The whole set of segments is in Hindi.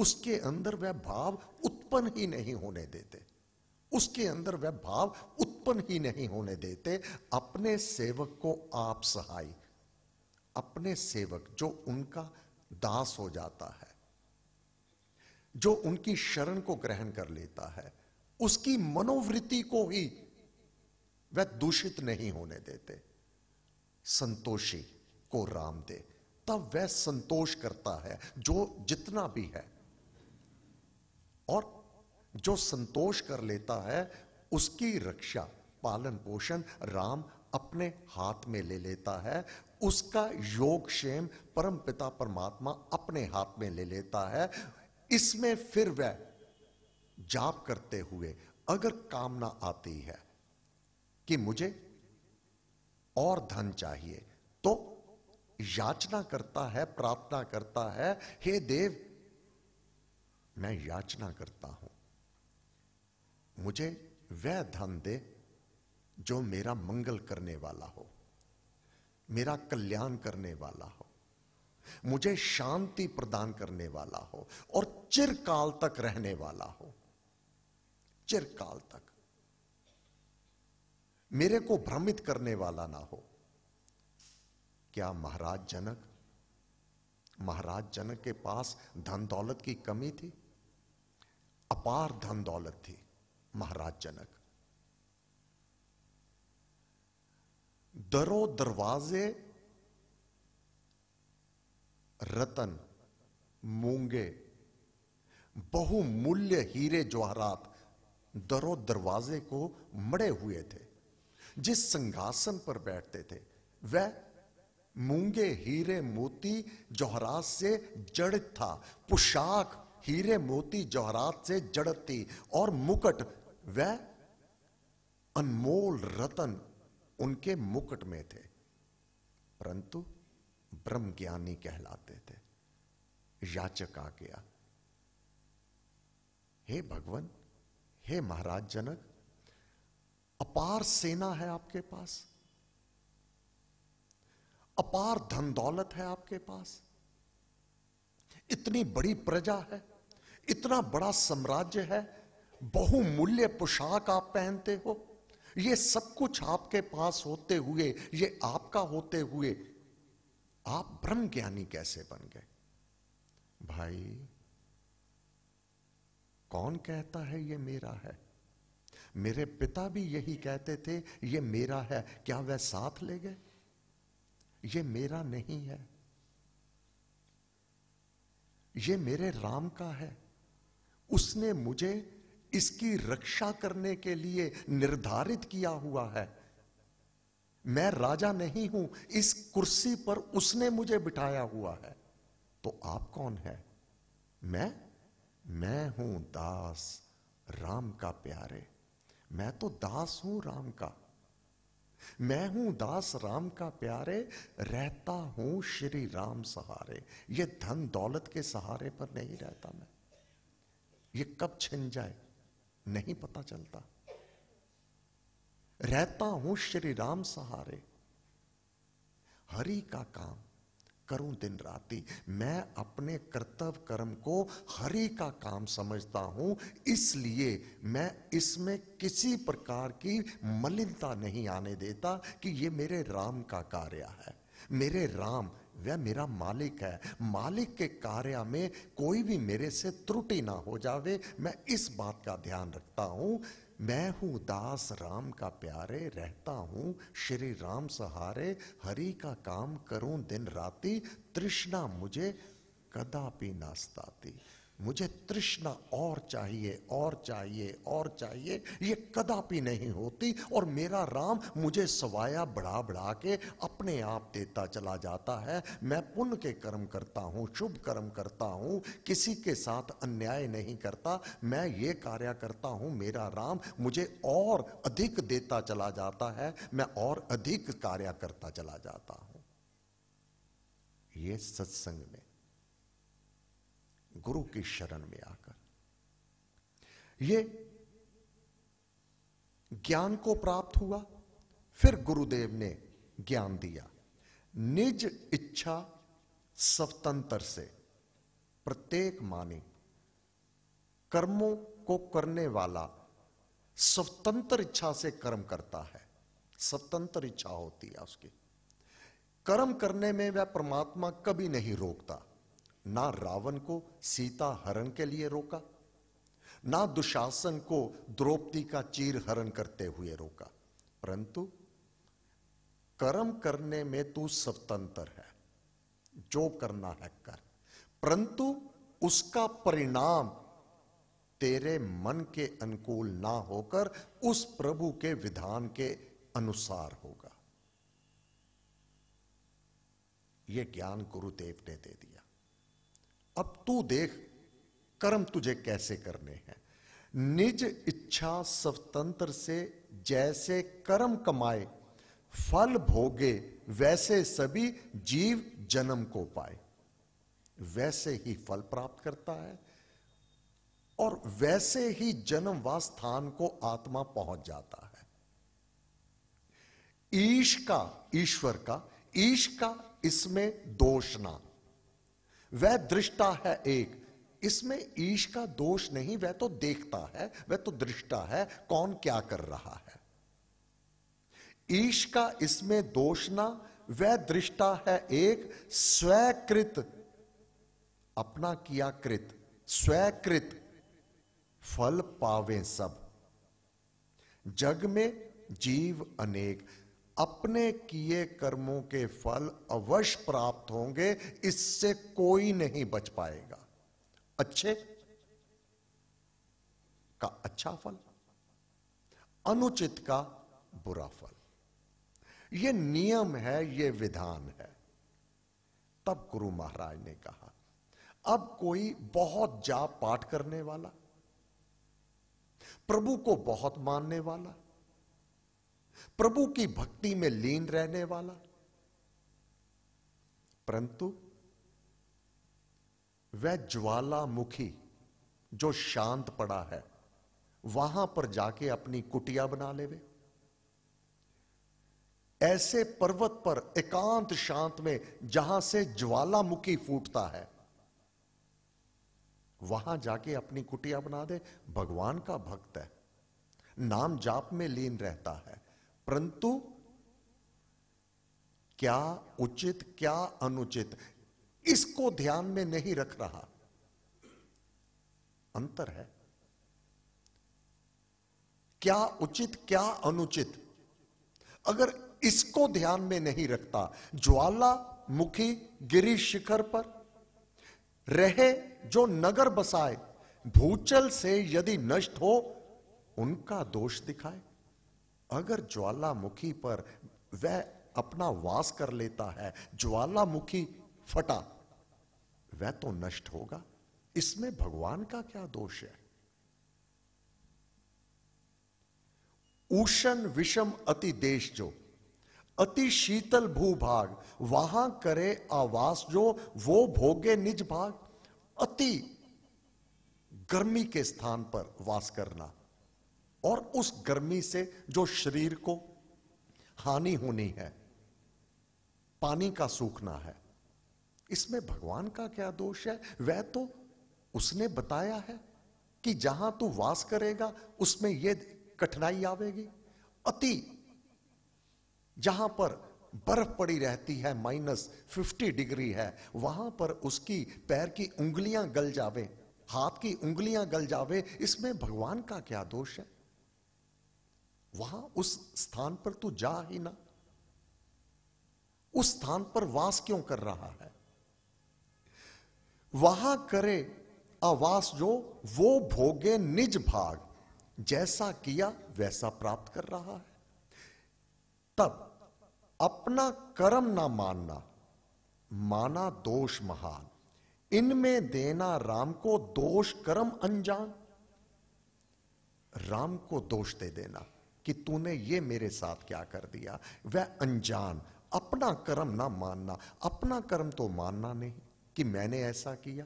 उसके अंदर वह भाव उत्पन्न ही नहीं होने देते उसके अंदर वह भाव उत्पन्न ही नहीं होने देते अपने सेवक को आप सहाय अपने सेवक जो उनका दास हो जाता है जो उनकी शरण को ग्रहण कर लेता है उसकी मनोवृत्ति को ही वह दूषित नहीं होने देते संतोषी को राम दे तब वह संतोष करता है जो जितना भी है और जो संतोष कर लेता है उसकी रक्षा पालन पोषण राम अपने हाथ में ले लेता है उसका योग क्षेम परम पिता परमात्मा अपने हाथ में ले लेता है इसमें फिर वह जाप करते हुए अगर कामना आती है कि मुझे और धन चाहिए तो याचना करता है प्रार्थना करता है हे देव मैं याचना करता हूं मुझे वह धन दे जो मेरा मंगल करने वाला हो मेरा कल्याण करने वाला हो मुझे शांति प्रदान करने वाला हो और चिरकाल तक रहने वाला हो चिरकाल तक मेरे को भ्रमित करने वाला ना हो क्या महाराज जनक महाराज जनक के पास धन दौलत की कमी थी अपार धन दौलत थी महाराज जनक दरो दरवाजे रतन मूंगे बहुमूल्य हीरे जवाहरात दरो दरवाजे को मड़े हुए थे जिस संघासन पर बैठते थे वह मूंगे हीरे मोती जौहरात से जड़ था पोशाक हीरे मोती जौहरात से जड़ती और मुकुट व अनमोल रतन उनके मुकुट में थे परंतु ब्रह्म ज्ञानी कहलाते थे याचक आ गया हे भगवान हे महाराज जनक अपार सेना है आपके पास अपार धन दौलत है आपके पास इतनी बड़ी प्रजा है इतना बड़ा साम्राज्य है बहुमूल्य पोशाक आप पहनते हो ये सब कुछ आपके पास होते हुए ये आपका होते हुए आप ब्रह्म ज्ञानी कैसे बन गए भाई कौन कहता है ये मेरा है मेरे पिता भी यही कहते थे ये मेरा है क्या वह साथ ले गए ये मेरा नहीं है ये मेरे राम का है उसने मुझे इसकी रक्षा करने के लिए निर्धारित किया हुआ है मैं राजा नहीं हूं इस कुर्सी पर उसने मुझे बिठाया हुआ है तो आप कौन है मैं मैं हूं दास राम का प्यारे मैं तो दास हूं राम का मैं हूं दास राम का प्यारे रहता हूं श्री राम सहारे ये धन दौलत के सहारे पर नहीं रहता मैं ये कब छिन जाए नहीं पता चलता रहता हूं श्री राम सहारे हरि का काम करूं दिन राती मैं अपने कर्तव्य कर्म को हरि का काम समझता हूं इसलिए मैं इसमें किसी प्रकार की मलिनता नहीं आने देता कि ये मेरे राम का कार्य है मेरे राम वह मेरा मालिक है मालिक के कार्य में कोई भी मेरे से त्रुटि ना हो जावे मैं इस बात का ध्यान रखता हूँ मैं हूँ दास राम का प्यारे रहता हूँ श्री राम सहारे हरि का काम करूँ दिन राती तृष्णा मुझे कदापि नास्ताती मुझे तृष्णा और चाहिए और चाहिए और चाहिए ये कदापि नहीं होती और मेरा राम मुझे सवाया बढ़ा बढ़ा के अपने आप देता चला जाता है मैं पुण्य के कर्म करता हूँ शुभ कर्म करता हूँ किसी के साथ अन्याय नहीं करता मैं ये कार्य करता हूँ मेरा राम मुझे और अधिक देता चला जाता है मैं और अधिक कार्य करता चला जाता हूँ ये सत्संग में गुरु की शरण में आकर ये ज्ञान को प्राप्त हुआ फिर गुरुदेव ने ज्ञान दिया निज इच्छा स्वतंत्र से प्रत्येक माने कर्मों को करने वाला स्वतंत्र इच्छा से कर्म करता है स्वतंत्र इच्छा होती है उसकी कर्म करने में वह परमात्मा कभी नहीं रोकता ना रावण को सीता हरण के लिए रोका ना दुशासन को द्रौपदी का चीर हरण करते हुए रोका परंतु कर्म करने में तू स्वतंत्र है जो करना है कर परंतु उसका परिणाम तेरे मन के अनुकूल ना होकर उस प्रभु के विधान के अनुसार होगा यह ज्ञान गुरुदेव ने दे दिया अब तू देख कर्म तुझे कैसे करने हैं निज इच्छा स्वतंत्र से जैसे कर्म कमाए फल भोगे वैसे सभी जीव जन्म को पाए वैसे ही फल प्राप्त करता है और वैसे ही जन्म व स्थान को आत्मा पहुंच जाता है ईश का ईश्वर का ईश का इसमें दोष ना वह दृष्टा है एक इसमें ईश का दोष नहीं वह तो देखता है वह तो दृष्टा है कौन क्या कर रहा है ईश का इसमें दोष ना वह दृष्टा है एक स्वकृत अपना किया कृत स्वकृत फल पावे सब जग में जीव अनेक अपने किए कर्मों के फल अवश्य प्राप्त होंगे इससे कोई नहीं बच पाएगा अच्छे का अच्छा फल अनुचित का बुरा फल यह नियम है यह विधान है तब गुरु महाराज ने कहा अब कोई बहुत जाप पाठ करने वाला प्रभु को बहुत मानने वाला प्रभु की भक्ति में लीन रहने वाला परंतु वह ज्वालामुखी जो शांत पड़ा है वहां पर जाके अपनी कुटिया बना लेवे ऐसे पर्वत पर एकांत शांत में जहां से ज्वालामुखी फूटता है वहां जाके अपनी कुटिया बना दे भगवान का भक्त है नाम जाप में लीन रहता है परंतु क्या उचित क्या अनुचित इसको ध्यान में नहीं रख रहा अंतर है क्या उचित क्या अनुचित अगर इसको ध्यान में नहीं रखता ज्वाला मुखी गिरी शिखर पर रहे जो नगर बसाए भूचल से यदि नष्ट हो उनका दोष दिखाए अगर ज्वालामुखी पर वह अपना वास कर लेता है ज्वालामुखी फटा वह तो नष्ट होगा इसमें भगवान का क्या दोष है उषण विषम अति देश जो अति शीतल भूभाग वहां करे आवास जो वो भोगे निज भाग अति गर्मी के स्थान पर वास करना और उस गर्मी से जो शरीर को हानि होनी है पानी का सूखना है इसमें भगवान का क्या दोष है वह तो उसने बताया है कि जहां तू वास करेगा उसमें यह कठिनाई आवेगी अति जहां पर बर्फ पड़ी रहती है माइनस फिफ्टी डिग्री है वहां पर उसकी पैर की उंगलियां गल जावे हाथ की उंगलियां गल जावे इसमें भगवान का क्या दोष है वहां उस स्थान पर तू तो जा ही ना उस स्थान पर वास क्यों कर रहा है वहां करे आवास जो वो भोगे निज भाग जैसा किया वैसा प्राप्त कर रहा है तब अपना कर्म ना मानना माना दोष महान इनमें देना राम को दोष कर्म अनजान राम को दोष दे देना कि तूने ये मेरे साथ क्या कर दिया वह अनजान अपना कर्म ना मानना अपना कर्म तो मानना नहीं कि मैंने ऐसा किया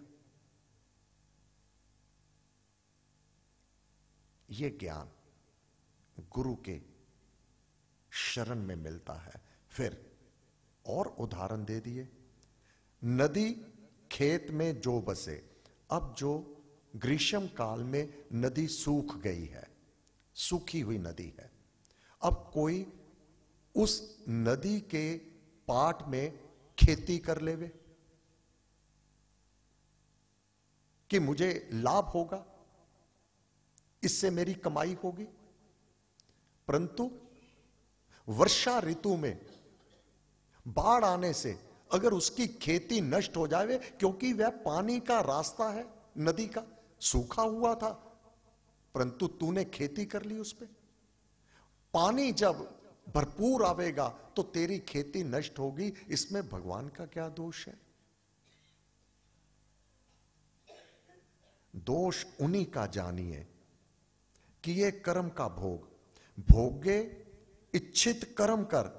ये ज्ञान गुरु के शरण में मिलता है फिर और उदाहरण दे दिए नदी खेत में जो बसे अब जो ग्रीष्म काल में नदी सूख गई है सूखी हुई नदी है अब कोई उस नदी के पाट में खेती कर लेवे कि मुझे लाभ होगा इससे मेरी कमाई होगी परंतु वर्षा ऋतु में बाढ़ आने से अगर उसकी खेती नष्ट हो जाए क्योंकि वह पानी का रास्ता है नदी का सूखा हुआ था परंतु तूने खेती कर ली उस पर पानी जब भरपूर आवेगा तो तेरी खेती नष्ट होगी इसमें भगवान का क्या दोष है दोष उन्हीं का जानिए कि ये कर्म का भोग भोगे इच्छित कर्म कर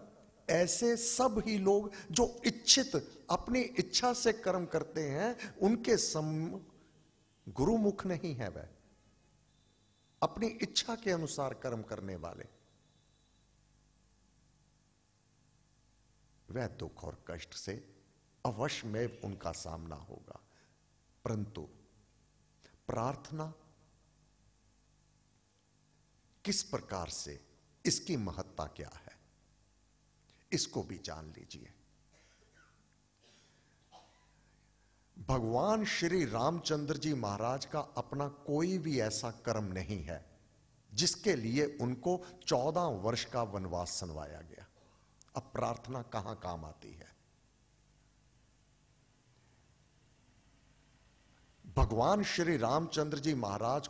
ऐसे सब ही लोग जो इच्छित अपनी इच्छा से कर्म करते हैं उनके सम गुरुमुख नहीं है वह अपनी इच्छा के अनुसार कर्म करने वाले वह दुख और कष्ट से अवश्य में उनका सामना होगा परंतु प्रार्थना किस प्रकार से इसकी महत्ता क्या है इसको भी जान लीजिए भगवान श्री रामचंद्र जी महाराज का अपना कोई भी ऐसा कर्म नहीं है जिसके लिए उनको चौदह वर्ष का वनवास सुनवाया गया अब प्रार्थना कहां काम आती है भगवान श्री रामचंद्र जी महाराज